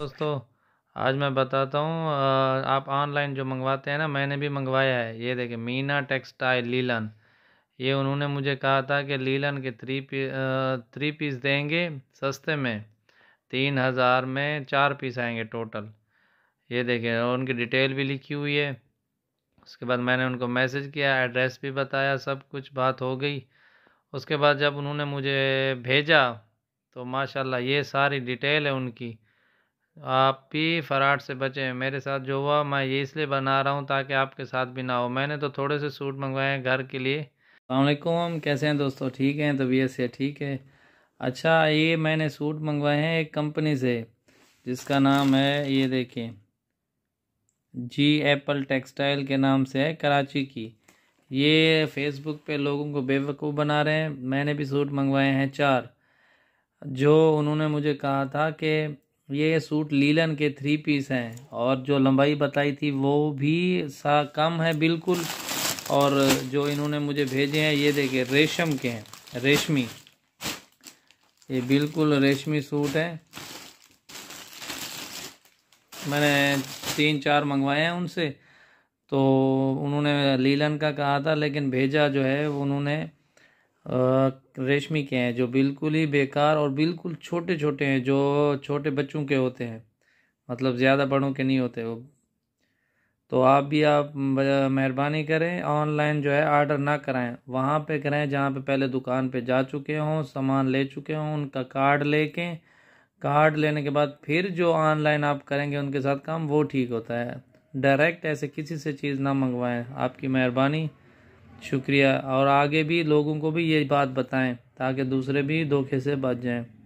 दोस्तों आज मैं बताता हूँ आप ऑनलाइन जो मंगवाते हैं ना मैंने भी मंगवाया है ये देखें मीना टेक्सटाइल लीलन ये उन्होंने मुझे कहा था कि लीलन के थ्री पी थ्री पीस देंगे सस्ते में तीन हज़ार में चार पीस आएंगे टोटल ये देखें और उनकी डिटेल भी लिखी हुई है उसके बाद मैंने उनको मैसेज किया एड्रेस भी बताया सब कुछ बात हो गई उसके बाद जब उन्होंने मुझे भेजा तो माशाल्लाह ये सारी डिटेल है उनकी आप भी फ़्राड से बचें मेरे साथ जो हुआ मैं ये इसलिए बना रहा हूँ ताकि आपके साथ भी ना हो मैंने तो थोड़े से सूट मंगवाए हैं घर के लिए अलकुम कैसे हैं दोस्तों ठीक हैं तबीयत से ठीक है अच्छा ये मैंने सूट मंगवाए हैं एक कंपनी से जिसका नाम है ये देखें जी एप्पल टेक्सटाइल के नाम से है कराची की ये फेसबुक पे लोगों को बेवकूफ़ बना रहे हैं मैंने भी सूट मंगवाए हैं चार जो उन्होंने मुझे कहा था कि ये सूट लीलन के थ्री पीस हैं और जो लंबाई बताई थी वो भी सा कम है बिल्कुल और जो इन्होंने मुझे भेजे हैं ये देखे रेशम के हैं रेशमी ये बिल्कुल रेशमी सूट है मैंने तीन चार मंगवाए हैं उनसे तो उन्होंने लीलन का कहा था लेकिन भेजा जो है उन्होंने रेशमी के हैं जो बिल्कुल ही बेकार और बिल्कुल छोटे छोटे हैं जो छोटे बच्चों के होते हैं मतलब ज़्यादा बड़ों के नहीं होते वो तो आप भी आप मेहरबानी करें ऑनलाइन जो है आर्डर ना कराएं वहाँ पे करें जहाँ पे पहले दुकान पे जा चुके हों सामान ले चुके हों उनका कार्ड लेके कार्ड लेने के बाद फिर जो ऑनलाइन आप करेंगे उनके साथ काम वो ठीक होता है डायरेक्ट ऐसे किसी से चीज़ ना मंगवाएं आपकी मेहरबानी शुक्रिया और आगे भी लोगों को भी ये बात बताएं ताकि दूसरे भी धोखे से बच जाएं